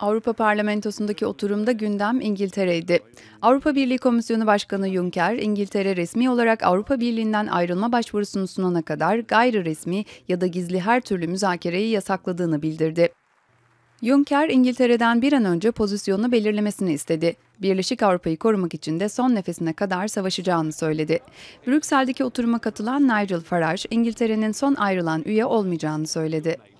Avrupa Parlamentosu'ndaki oturumda gündem İngiltere'ydi. Avrupa Birliği Komisyonu Başkanı Juncker, İngiltere resmi olarak Avrupa Birliği'nden ayrılma başvurusunu sunana kadar gayri resmi ya da gizli her türlü müzakereyi yasakladığını bildirdi. Juncker, İngiltere'den bir an önce pozisyonunu belirlemesini istedi. Birleşik Avrupa'yı korumak için de son nefesine kadar savaşacağını söyledi. Brüksel'deki oturuma katılan Nigel Farage, İngiltere'nin son ayrılan üye olmayacağını söyledi.